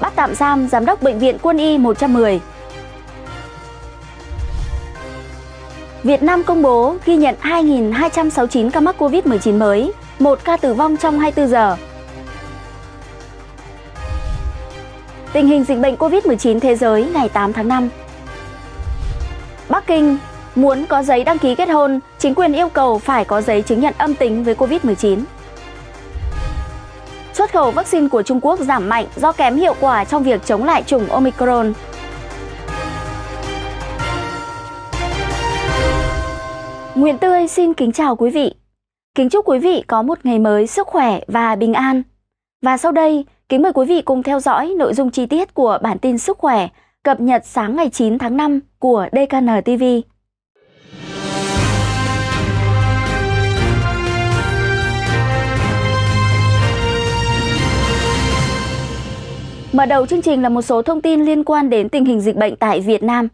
Bắt tạm giam Giám đốc Bệnh viện Quân y 110 Việt Nam công bố ghi nhận 2.269 ca mắc Covid-19 mới, một ca tử vong trong 24 giờ. Tình hình dịch bệnh Covid-19 thế giới ngày 8 tháng 5 Bắc Kinh muốn có giấy đăng ký kết hôn, chính quyền yêu cầu phải có giấy chứng nhận âm tính với Covid-19. Xuất khẩu vaccine của Trung Quốc giảm mạnh do kém hiệu quả trong việc chống lại chủng Omicron. Nguyễn Tươi xin kính chào quý vị. Kính chúc quý vị có một ngày mới sức khỏe và bình an. Và sau đây, kính mời quý vị cùng theo dõi nội dung chi tiết của bản tin sức khỏe cập nhật sáng ngày 9 tháng 5 của DKN TV. Mở đầu chương trình là một số thông tin liên quan đến tình hình dịch bệnh tại Việt Nam.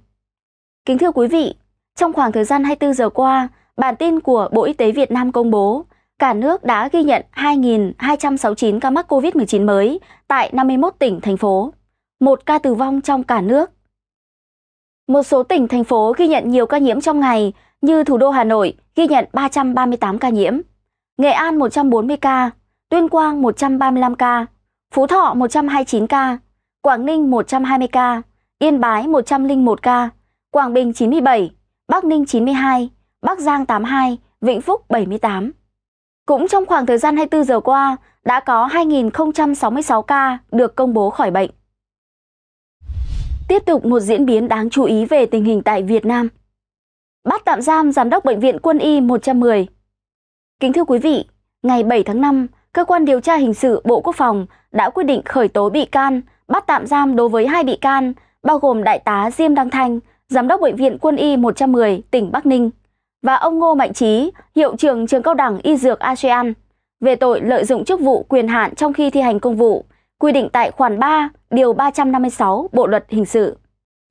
Kính thưa quý vị, trong khoảng thời gian 24 giờ qua, bản tin của Bộ Y tế Việt Nam công bố cả nước đã ghi nhận 2.269 ca mắc COVID-19 mới tại 51 tỉnh, thành phố, một ca tử vong trong cả nước. Một số tỉnh, thành phố ghi nhận nhiều ca nhiễm trong ngày như thủ đô Hà Nội ghi nhận 338 ca nhiễm, Nghệ An 140 ca, Tuyên Quang 135 ca, Phú Thọ 129 ca, Quảng Ninh 120 ca, Yên Bái 101 ca, Quảng Bình 97, Bắc Ninh 92, Bắc Giang 82, Vĩnh Phúc 78. Cũng trong khoảng thời gian 24 giờ qua, đã có 2.066 ca được công bố khỏi bệnh. Tiếp tục một diễn biến đáng chú ý về tình hình tại Việt Nam. Bắt tạm giam Giám đốc Bệnh viện Quân y 110. Kính thưa quý vị, ngày 7 tháng 5, Cơ quan điều tra hình sự Bộ Quốc phòng đã quyết định khởi tố bị can, bắt tạm giam đối với hai bị can, bao gồm Đại tá Diêm Đăng Thanh, Giám đốc Bệnh viện Quân y 110 tỉnh Bắc Ninh và ông Ngô Mạnh Trí, Hiệu trưởng Trường Cao đẳng Y Dược ASEAN về tội lợi dụng chức vụ quyền hạn trong khi thi hành công vụ, quy định tại khoản 3, điều 356 Bộ luật hình sự.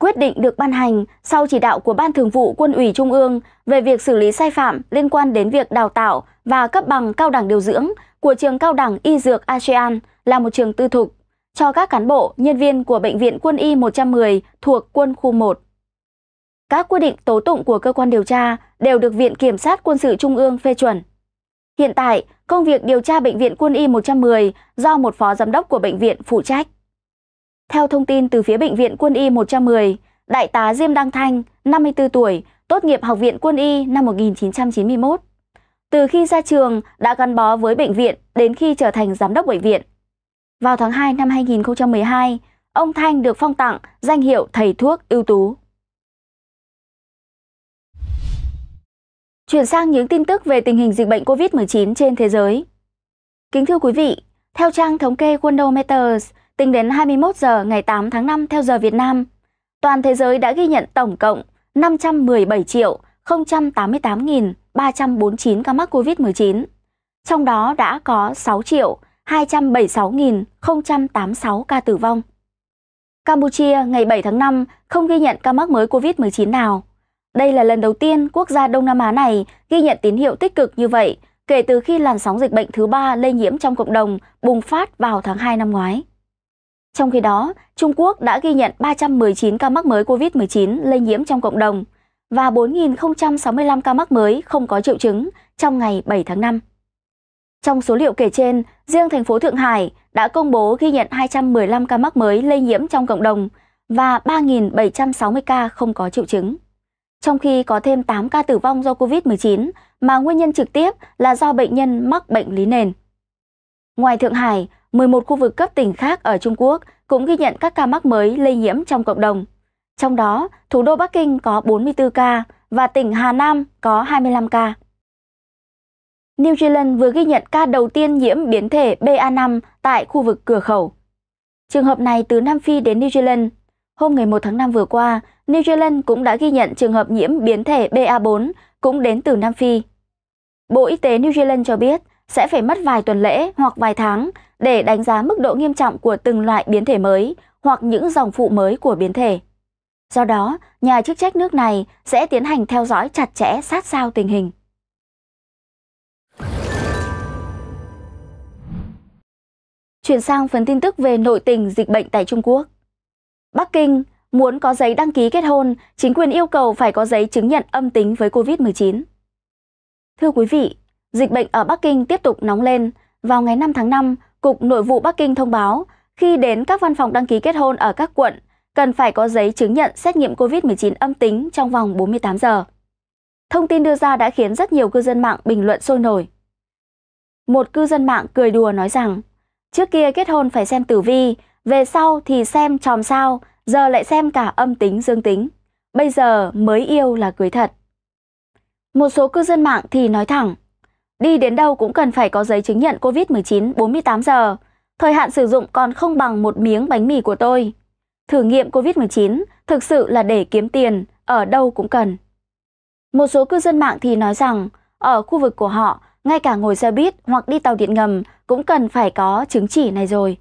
Quyết định được ban hành sau chỉ đạo của Ban Thường vụ Quân ủy Trung ương về việc xử lý sai phạm liên quan đến việc đào tạo và cấp bằng cao đẳng điều dưỡng của trường cao đẳng y dược ASEAN là một trường tư thục cho các cán bộ, nhân viên của Bệnh viện Quân y 110 thuộc quân khu 1. Các quyết định tố tụng của cơ quan điều tra đều được Viện Kiểm sát Quân sự Trung ương phê chuẩn. Hiện tại, công việc điều tra Bệnh viện Quân y 110 do một phó giám đốc của bệnh viện phụ trách. Theo thông tin từ phía Bệnh viện Quân y 110, Đại tá Diêm Đăng Thanh, 54 tuổi, tốt nghiệp Học viện Quân y năm 1991. Từ khi ra trường đã gắn bó với bệnh viện đến khi trở thành giám đốc bệnh viện. Vào tháng 2 năm 2012, ông Thanh được phong tặng danh hiệu thầy thuốc ưu tú. Chuyển sang những tin tức về tình hình dịch bệnh COVID-19 trên thế giới. Kính thưa quý vị, theo trang thống kê Worldometers, tính đến 21 giờ ngày 8 tháng 5 theo giờ Việt Nam, toàn thế giới đã ghi nhận tổng cộng 517 triệu 088.000 349 ca mắc COVID-19. Trong đó đã có 6 triệu 276.086 ca tử vong. Campuchia ngày 7 tháng 5 không ghi nhận ca mắc mới COVID-19 nào. Đây là lần đầu tiên quốc gia Đông Nam Á này ghi nhận tín hiệu tích cực như vậy kể từ khi làn sóng dịch bệnh thứ ba lây nhiễm trong cộng đồng bùng phát vào tháng 2 năm ngoái. Trong khi đó, Trung Quốc đã ghi nhận 319 ca mắc mới COVID-19 lây nhiễm trong cộng đồng, và 4.065 ca mắc mới không có triệu chứng trong ngày 7 tháng 5. Trong số liệu kể trên, riêng thành phố Thượng Hải đã công bố ghi nhận 215 ca mắc mới lây nhiễm trong cộng đồng và 3.760 ca không có triệu chứng. Trong khi có thêm 8 ca tử vong do COVID-19 mà nguyên nhân trực tiếp là do bệnh nhân mắc bệnh lý nền. Ngoài Thượng Hải, 11 khu vực cấp tỉnh khác ở Trung Quốc cũng ghi nhận các ca mắc mới lây nhiễm trong cộng đồng. Trong đó, thủ đô Bắc Kinh có 44 ca và tỉnh Hà Nam có 25 ca. New Zealand vừa ghi nhận ca đầu tiên nhiễm biến thể BA5 tại khu vực cửa khẩu. Trường hợp này từ Nam Phi đến New Zealand. Hôm ngày 1 tháng 5 vừa qua, New Zealand cũng đã ghi nhận trường hợp nhiễm biến thể BA4 cũng đến từ Nam Phi. Bộ Y tế New Zealand cho biết sẽ phải mất vài tuần lễ hoặc vài tháng để đánh giá mức độ nghiêm trọng của từng loại biến thể mới hoặc những dòng phụ mới của biến thể. Do đó, nhà chức trách nước này sẽ tiến hành theo dõi chặt chẽ sát sao tình hình. Chuyển sang phần tin tức về nội tình dịch bệnh tại Trung Quốc. Bắc Kinh muốn có giấy đăng ký kết hôn, chính quyền yêu cầu phải có giấy chứng nhận âm tính với COVID-19. Thưa quý vị, dịch bệnh ở Bắc Kinh tiếp tục nóng lên. Vào ngày 5 tháng 5, Cục Nội vụ Bắc Kinh thông báo khi đến các văn phòng đăng ký kết hôn ở các quận cần phải có giấy chứng nhận xét nghiệm COVID-19 âm tính trong vòng 48 giờ. Thông tin đưa ra đã khiến rất nhiều cư dân mạng bình luận sôi nổi. Một cư dân mạng cười đùa nói rằng, trước kia kết hôn phải xem tử vi, về sau thì xem tròm sao, giờ lại xem cả âm tính dương tính. Bây giờ mới yêu là cưới thật. Một số cư dân mạng thì nói thẳng, đi đến đâu cũng cần phải có giấy chứng nhận COVID-19 48 giờ, thời hạn sử dụng còn không bằng một miếng bánh mì của tôi thử nghiệm COVID-19 thực sự là để kiếm tiền, ở đâu cũng cần. Một số cư dân mạng thì nói rằng, ở khu vực của họ, ngay cả ngồi xe buýt hoặc đi tàu điện ngầm cũng cần phải có chứng chỉ này rồi.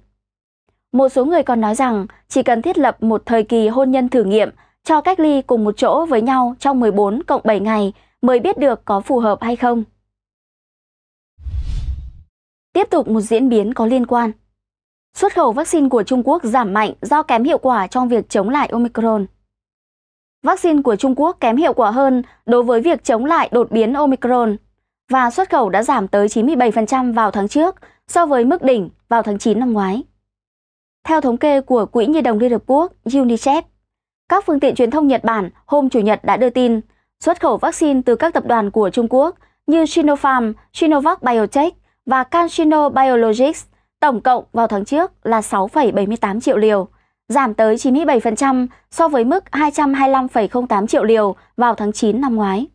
Một số người còn nói rằng chỉ cần thiết lập một thời kỳ hôn nhân thử nghiệm cho cách ly cùng một chỗ với nhau trong 14 cộng 7 ngày mới biết được có phù hợp hay không. Tiếp tục một diễn biến có liên quan. Xuất khẩu vaccine của Trung Quốc giảm mạnh do kém hiệu quả trong việc chống lại Omicron. Vaccine của Trung Quốc kém hiệu quả hơn đối với việc chống lại đột biến Omicron và xuất khẩu đã giảm tới 97% vào tháng trước so với mức đỉnh vào tháng 9 năm ngoái. Theo thống kê của Quỹ Nhi đồng Liên Hợp Quốc UNICEF, các phương tiện truyền thông Nhật Bản hôm Chủ nhật đã đưa tin xuất khẩu vaccine từ các tập đoàn của Trung Quốc như Sinopharm, Sinovac Biotech và CanSino Biologics tổng cộng vào tháng trước là 6,78 triệu liều, giảm tới 97% so với mức 225,08 triệu liều vào tháng 9 năm ngoái.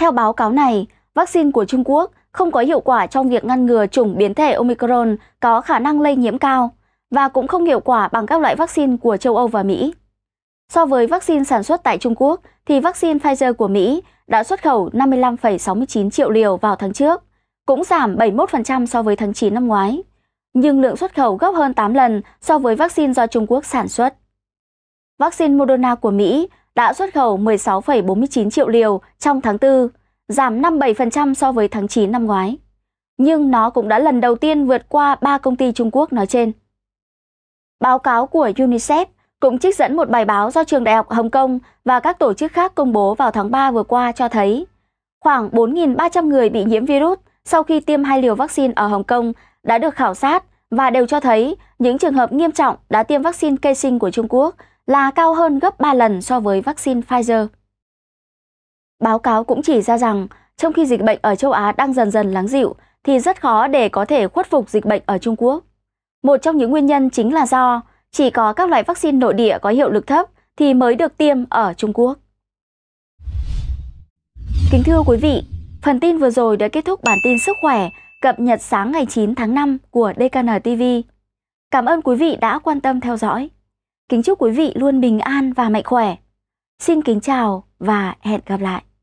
Theo báo cáo này, vaccine của Trung Quốc không có hiệu quả trong việc ngăn ngừa chủng biến thể Omicron có khả năng lây nhiễm cao và cũng không hiệu quả bằng các loại vaccine của châu Âu và Mỹ. So với vaccine sản xuất tại Trung Quốc, thì vaccine Pfizer của Mỹ đã xuất khẩu 55,69 triệu liều vào tháng trước, cũng giảm 71% so với tháng 9 năm ngoái nhưng lượng xuất khẩu gấp hơn 8 lần so với vaccine do Trung Quốc sản xuất. Vaccine Moderna của Mỹ đã xuất khẩu 16,49 triệu liều trong tháng 4, giảm 57% so với tháng 9 năm ngoái. Nhưng nó cũng đã lần đầu tiên vượt qua 3 công ty Trung Quốc nói trên. Báo cáo của UNICEF cũng trích dẫn một bài báo do Trường Đại học Hồng Kông và các tổ chức khác công bố vào tháng 3 vừa qua cho thấy khoảng 4.300 người bị nhiễm virus sau khi tiêm hai liều vaccine ở Hồng Kông đã được khảo sát và đều cho thấy những trường hợp nghiêm trọng đã tiêm vaccine cây sinh của Trung Quốc là cao hơn gấp 3 lần so với vaccine Pfizer. Báo cáo cũng chỉ ra rằng, trong khi dịch bệnh ở châu Á đang dần dần lắng dịu, thì rất khó để có thể khuất phục dịch bệnh ở Trung Quốc. Một trong những nguyên nhân chính là do chỉ có các loại vaccine nội địa có hiệu lực thấp thì mới được tiêm ở Trung Quốc. Kính thưa quý vị, Phần tin vừa rồi đã kết thúc bản tin sức khỏe cập nhật sáng ngày 9 tháng 5 của DKN TV. Cảm ơn quý vị đã quan tâm theo dõi. Kính chúc quý vị luôn bình an và mạnh khỏe. Xin kính chào và hẹn gặp lại.